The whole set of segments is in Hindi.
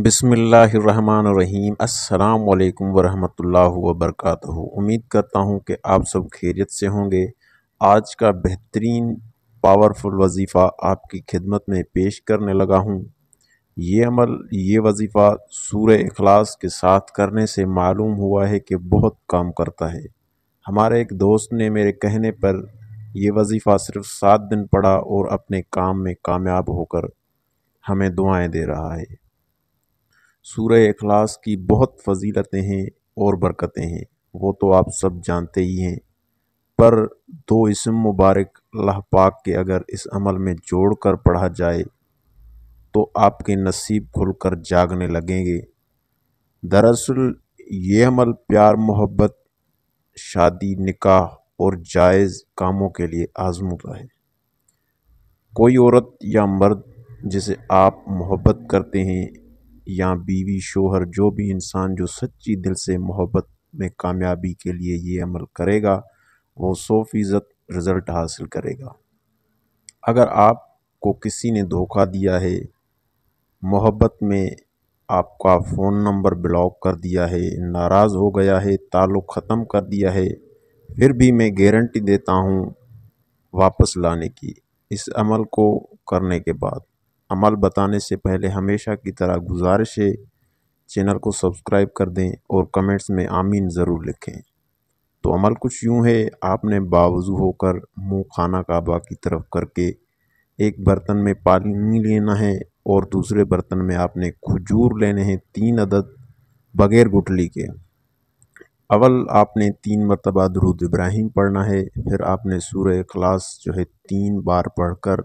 बिसमीम् अल्लाम वरहमतुल्लाहु वबरकत उम्मीद करता हूँ कि आप सब खैरियत से होंगे आज का बेहतरीन पावरफुल वजीफ़ा आपकी खिदमत में पेश करने लगा हूँ ये अमल ये वजीफ़ा सूर अखलास के साथ करने से मालूम हुआ है कि बहुत काम करता है हमारे एक दोस्त ने मेरे कहने पर यह वजीफ़ा सिर्फ सात दिन पढ़ा और अपने काम में कामयाब होकर हमें दुआएँ दे रहा है सूर्य अखलास की बहुत फजीलतें हैं और बरकतें हैं वो तो आप सब जानते ही हैं पर दो इसम मुबारक अल्लाह पाक के अगर इस अमल में जोड़ कर पढ़ा जाए तो आपके नसीब खुलकर जागने लगेंगे दरअसल ये अमल प्यार मोहब्बत शादी निकाह और जायज़ कामों के लिए आजमूदा है कोई औरत या मर्द जिसे आप मोहब्बत करते हैं या बीवी शोहर जो भी इंसान जो सच्ची दिल से मोहब्बत में कामयाबी के लिए ये अमल करेगा वो सौ फीसद रिज़ल्ट हासिल करेगा अगर आपको किसी ने धोखा दिया है मोहब्बत में आपका फ़ोन नंबर ब्लॉक कर दिया है नाराज़ हो गया है ताल्लुक़ ख़त्म कर दिया है फिर भी मैं गारंटी देता हूँ वापस लाने की इस अमल को करने के बाद अमल बताने से पहले हमेशा की तरह गुजारिश है चैनल को सब्सक्राइब कर दें और कमेंट्स में आमीन ज़रूर लिखें तो अमल कुछ यूँ है आपने बावजू होकर मुंह खाना काबा की तरफ करके एक बर्तन में पानी लेना है और दूसरे बर्तन में आपने खजूर लेने हैं तीन अदद बग़ैर गुटली के अवल आपने तीन मरतबा दरुद इब्राहिम पढ़ना है फिर आपने सूर्य अखलास जो है तीन बार पढ़कर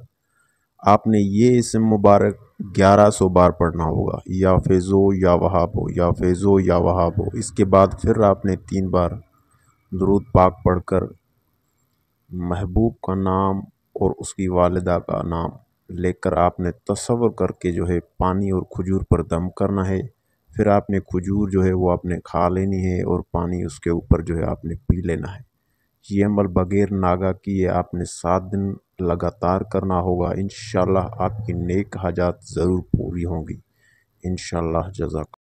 आपने ये इसम मुबारक 1100 बार पढ़ना होगा या फेज़ो या वहाब हो या फेज़ो या वहाब हो इसके बाद फिर आपने तीन बार दरूद पाक पढ़कर महबूब का नाम और उसकी वालदा का नाम लेकर आपने तस्वर करके जो है पानी और खजूर पर दम करना है फिर आपने खजूर जो है वो आपने खा लेनी है और पानी उसके ऊपर जो है आपने पी लेना है ये अमल बग़ैर नागा किए आपने सात दिन लगातार करना होगा इन आपकी नेक हाजात ज़रूर पूरी होंगी इन जजाक